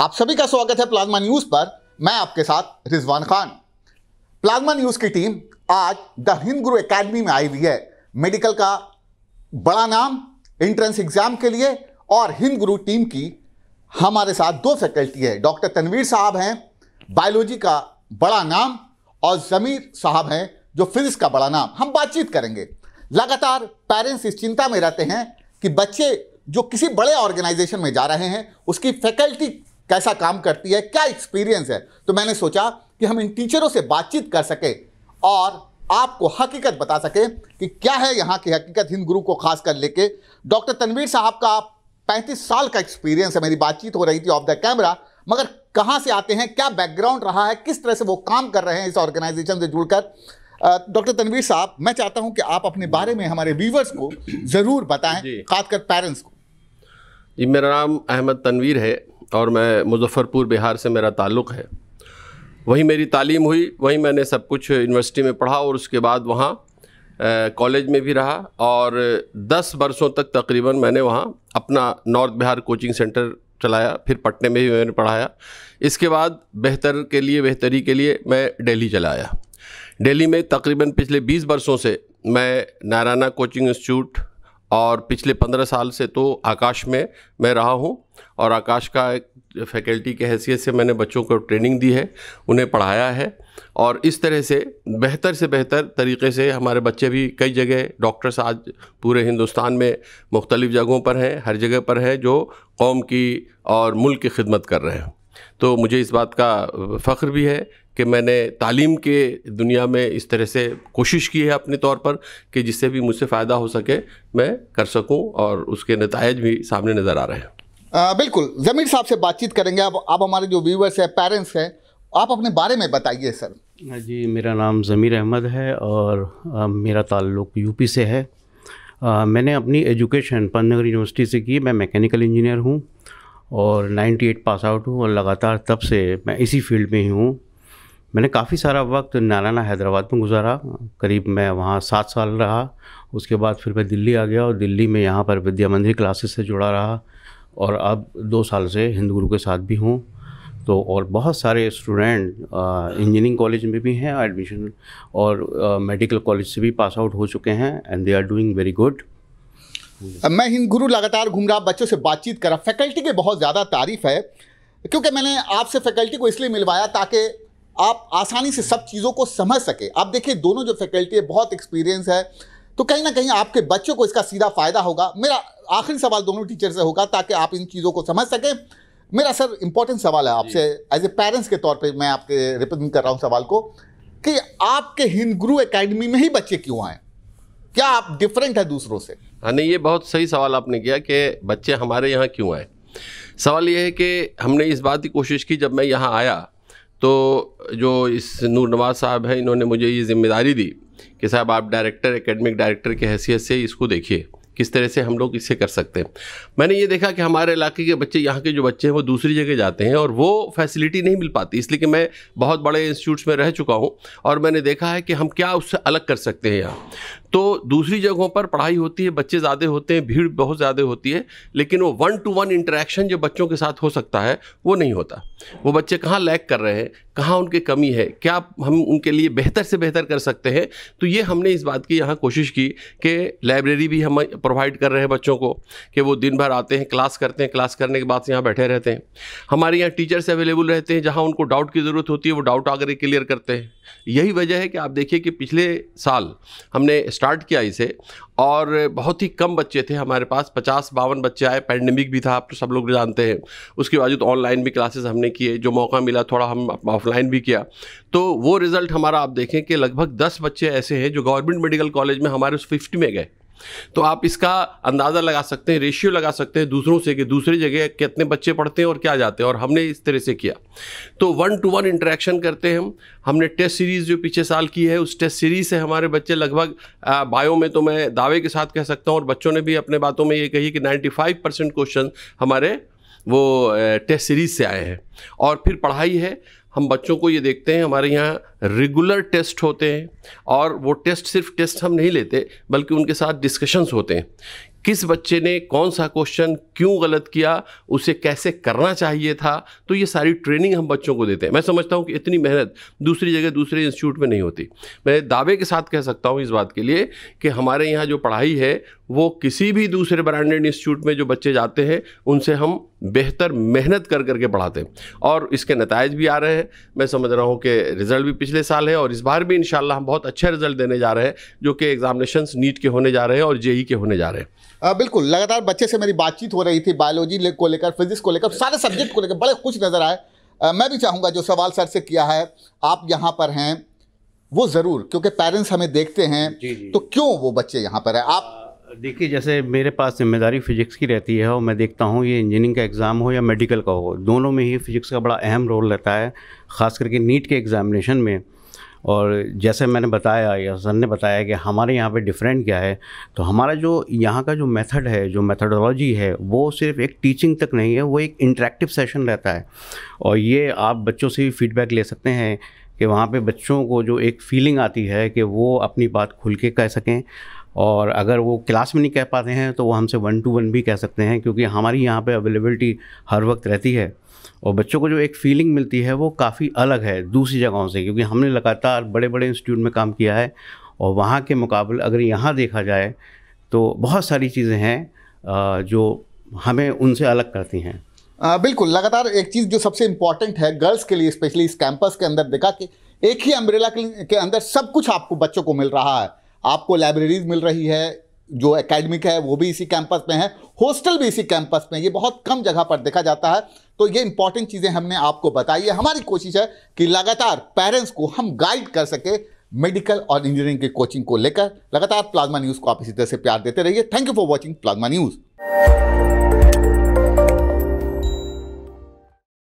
आप सभी का स्वागत है प्लाज्मा न्यूज पर मैं आपके साथ रिजवान खान प्लाज्मा न्यूज की टीम आज द हिंद गुरु एकेडमी में आई हुई है मेडिकल का बड़ा नाम एंट्रेंस एग्जाम के लिए और हिंद गुरु टीम की हमारे साथ दो फैकल्टी है डॉक्टर तनवीर साहब हैं बायोलॉजी का बड़ा नाम और जमीर साहब हैं जो फिजिक्स का बड़ा नाम हम बातचीत करेंगे लगातार पेरेंट्स इस चिंता में रहते हैं कि बच्चे जो किसी बड़े ऑर्गेनाइजेशन में जा रहे हैं उसकी फैकल्टी कैसा काम करती है क्या एक्सपीरियंस है तो मैंने सोचा कि हम इन टीचरों से बातचीत कर सकें और आपको हकीकत बता सकें कि क्या है यहाँ की हकीकत हिंद गुरु को खास कर लेके डॉक्टर तनवीर साहब का पैंतीस साल का एक्सपीरियंस है मेरी बातचीत हो रही थी ऑफ द कैमरा मगर कहाँ से आते हैं क्या बैकग्राउंड रहा है किस तरह से वो काम कर रहे हैं इस ऑर्गेनाइजेशन से जुड़कर डॉक्टर तनवीर साहब मैं चाहता हूं कि आप अपने बारे में हमारे व्यूवर्स को ज़रूर बताएं खासकर पेरेंट्स को जी मेरा नाम अहमद तनवीर है और मैं मुजफ्फ़रपुर बिहार से मेरा ताल्लुक़ है वहीं मेरी तालीम हुई वहीं मैंने सब कुछ यूनिवर्सिटी में पढ़ा और उसके बाद वहाँ कॉलेज में भी रहा और 10 वर्षों तक तकरीबन मैंने वहाँ अपना नॉर्थ बिहार कोचिंग सेंटर चलाया फिर पटने में भी मैंने पढ़ाया इसके बाद बेहतर के लिए बेहतरी के लिए मैं दिल्ली चला आया दिल्ली में तकरीबन पिछले 20 वर्षों से मैं नारायणा कोचिंग इंस्टीट्यूट और पिछले पंद्रह साल से तो आकाश में मैं रहा हूँ और आकाश का एक फैकल्टी के हैसियत से मैंने बच्चों को ट्रेनिंग दी है उन्हें पढ़ाया है और इस तरह से बेहतर से बेहतर तरीके से हमारे बच्चे भी कई जगह डॉक्टर्स आज पूरे हिंदुस्तान में मुख्तलिफ़ जगहों पर हैं हर जगह पर हैं जो कौम की और मुल्क की खिदमत कर रहे हैं तो मुझे इस बात का फ़ख्र भी है कि मैंने तालीम के दुनिया में इस तरह से कोशिश की है अपने तौर पर कि जिससे भी मुझसे फ़ायदा हो सके मैं कर सकूं और उसके नतज भी सामने नज़र आ रहे हैं आ, बिल्कुल ज़मीर साहब से बातचीत करेंगे आप आप हमारे जो व्यूवर्स हैं पेरेंट्स हैं आप अपने बारे में बताइए सर हाँ जी मेरा नाम ज़मीर अहमद है और आ, मेरा ताल्लुक़ यूपी से है आ, मैंने अपनी एजुकेशन पन्नगर यूनिवर्सिटी से की मैं मैकेनिकल इंजीनियर हूँ और 98 पास आउट हूँ और लगातार तब से मैं इसी फील्ड में ही हूँ मैंने काफ़ी सारा वक्त नाराना हैदराबाद में गुजारा करीब मैं वहाँ सात साल रहा उसके बाद फिर मैं दिल्ली आ गया और दिल्ली में यहाँ पर विद्या मंदिर क्लासेस से जुड़ा रहा और अब दो साल से हिंदू गुरु के साथ भी हूँ तो और बहुत सारे स्टूडेंट इंजीनियरिंग कॉलेज में भी हैं एडमिशन और मेडिकल कॉलेज से भी पास आउट हो चुके हैं and they are doing very good मैं हिंद गुरु लगातार घूम रहा बच्चों से बातचीत करा फैकल्टी की बहुत ज़्यादा तारीफ़ है क्योंकि मैंने आपसे फैकल्टी को इसलिए मिलवाया ताकि आप आसानी से सब चीज़ों को समझ सके आप देखिए दोनों जो फैकल्टी है बहुत एक्सपीरियंस है तो कहीं ना कहीं आपके बच्चों को इसका सीधा फ़ायदा होगा मेरा आखिरी सवाल दोनों टीचर से होगा ताकि आप इन चीज़ों को समझ सकें मेरा सर इंपॉर्टेंट सवाल है आपसे एज ए पेरेंट्स के तौर पर मैं आपके रिप्रेजेंट कर रहा हूँ सवाल को कि आपके हिंद गुरु अकेडमी में ही बच्चे क्यों आए क्या आप डिफरेंट है दूसरों से हाँ नहीं ये बहुत सही सवाल आपने किया कि बच्चे हमारे यहाँ क्यों आए सवाल ये है कि हमने इस बात की कोशिश की जब मैं यहाँ आया तो जो इस नूर नवाज साहब हैं इन्होंने मुझे ये जिम्मेदारी दी कि साहब आप डायरेक्टर एकेडमिक डायरेक्टर की हैसियत से इसको देखिए किस तरह से हम लोग इसे कर सकते हैं मैंने ये देखा कि हमारे इलाके के बच्चे यहाँ के जो बच्चे हैं वो दूसरी जगह जाते हैं और वो फैसिलिटी नहीं मिल पाती इसलिए कि मैं बहुत बड़े इंस्टीट्यूट्स में रह चुका हूँ और मैंने देखा है कि हम क्या उससे अलग कर सकते हैं यहाँ तो दूसरी जगहों पर पढ़ाई होती है बच्चे ज़्यादा होते हैं भीड़ बहुत ज़्यादा होती है लेकिन वो वन टू वन इंटरेक्शन जो बच्चों के साथ हो सकता है वो नहीं होता वो बच्चे कहाँ लैक कर रहे हैं कहाँ उनकी कमी है क्या हम उनके लिए बेहतर से बेहतर कर सकते हैं तो ये हमने इस बात की यहाँ कोशिश की कि लाइब्रेरी भी हम प्रोवाइड कर रहे हैं बच्चों को कि वो दिन भर आते हैं क्लास करते हैं क्लास करने के बाद से यहाँ बैठे रहते हैं हमारे यहाँ टीचर्स अवेलेबल रहते हैं जहाँ उनको डाउट की ज़रूरत होती है वो डाउट आकर क्लियर करते हैं यही वजह है कि आप देखिए कि पिछले साल हमने स्टार्ट किया इसे और बहुत ही कम बच्चे थे हमारे पास पचास बावन बच्चे आए पैंडमिक भी था आप तो सब लोग जानते हैं उसके बावजूद ऑनलाइन भी क्लासेस हमने किए जो मौका मिला थोड़ा हम ऑफलाइन भी किया तो वो रिज़ल्ट हमारा आप देखें कि लगभग दस बच्चे ऐसे हैं जो गवर्नमेंट मेडिकल कॉलेज में हमारे उस फिफ्टी में गए तो आप इसका अंदाज़ा लगा सकते हैं रेशियो लगा सकते हैं दूसरों से कि दूसरी जगह कितने बच्चे पढ़ते हैं और क्या जाते हैं और हमने इस तरह से किया तो वन टू वन इंटरेक्शन करते हैं हम हमने टेस्ट सीरीज़ जो पिछले साल की है उस टेस्ट सीरीज़ से हमारे बच्चे लगभग बायो में तो मैं दावे के साथ कह सकता हूँ और बच्चों ने भी अपने बातों में ये कही कि नाइन्टी क्वेश्चन हमारे वो टेस्ट सीरीज़ से आए हैं और फिर पढ़ाई है हम बच्चों को ये देखते हैं हमारे यहाँ रेगुलर टेस्ट होते हैं और वो टेस्ट सिर्फ टेस्ट हम नहीं लेते बल्कि उनके साथ डिस्कशंस होते हैं किस बच्चे ने कौन सा क्वेश्चन क्यों गलत किया उसे कैसे करना चाहिए था तो ये सारी ट्रेनिंग हम बच्चों को देते हैं मैं समझता हूँ कि इतनी मेहनत दूसरी जगह दूसरे इंस्टीट्यूट में नहीं होती मैं दावे के साथ कह सकता हूँ इस बात के लिए कि हमारे यहाँ जो पढ़ाई है वो किसी भी दूसरे ब्रांडेड इंस्टीट्यूट में जो बच्चे जाते हैं उनसे हम बेहतर मेहनत कर करके पढ़ाते हैं और इसके नतज भी आ रहे हैं मैं समझ रहा हूँ कि रिज़ल्ट भी पिछले साल है और इस बार भी इन हम बहुत अच्छे रिज़ल्ट देने जा रहे हैं जो कि एग्जामिनेशन नीट के होने जा रहे हैं और जेई के होने जा रहे हैं बिल्कुल लगातार बच्चे से मेरी बातचीत हो रही थी बायोलॉजी ले, को लेकर फिजिक्स को लेकर सारे सब्जेक्ट को लेकर बड़े खुश नज़र आए मैं भी चाहूँगा जो सवाल सर से किया है आप यहाँ पर हैं वो ज़रूर क्योंकि पेरेंट्स हमें देखते हैं जी जी। तो क्यों वो बच्चे यहाँ पर है आप देखिए जैसे मेरे पास जिम्मेदारी फ़िज़िक्स की रहती है और मैं देखता हूँ ये इंजीनियरिंग का एग्ज़ाम हो या मेडिकल का हो दोनों में ही फ़िज़िक्स का बड़ा अहम रोल रहता है ख़ास करके नीट के एग्ज़ामिनेशन में और जैसे मैंने बताया या सर ने बताया कि हमारे यहाँ पे डिफरेंट क्या है तो हमारा जो यहाँ का जो मेथड है जो मेथडोलॉजी है वो सिर्फ एक टीचिंग तक नहीं है वो एक इंटरेक्टिव सेशन रहता है और ये आप बच्चों से भी फीडबैक ले सकते हैं कि वहाँ पे बच्चों को जो एक फीलिंग आती है कि वो अपनी बात खुल के कह सकें और अगर वो क्लास में नहीं कह पाते हैं तो वो हमसे वन टू वन भी कह सकते हैं क्योंकि हमारी यहाँ पे अवेलेबिलिटी हर वक्त रहती है और बच्चों को जो एक फीलिंग मिलती है वो काफ़ी अलग है दूसरी जगहों से क्योंकि हमने लगातार बड़े बड़े इंस्टीट्यूट में काम किया है और वहाँ के मुकाबले अगर यहाँ देखा जाए तो बहुत सारी चीज़ें हैं जो हमें उनसे अलग करती हैं बिल्कुल लगातार एक चीज़ जो सबसे इम्पॉर्टेंट है गर्ल्स के लिए स्पेशली इस कैंपस के अंदर देखा कि एक ही अम्ब्रेला के अंदर सब कुछ आपको बच्चों को मिल रहा है आपको लाइब्रेरीज मिल रही है जो एकेडमिक है वो भी इसी कैंपस में है हॉस्टल भी इसी कैंपस में ये बहुत कम जगह पर देखा जाता है तो ये इंपॉर्टेंट चीज़ें हमने आपको बताई है हमारी कोशिश है कि लगातार पेरेंट्स को हम गाइड कर सके मेडिकल और इंजीनियरिंग की कोचिंग को लेकर लगातार प्लाज्मा न्यूज़ को आप इसी तरह से प्यार देते रहिए thank you for watching plasma news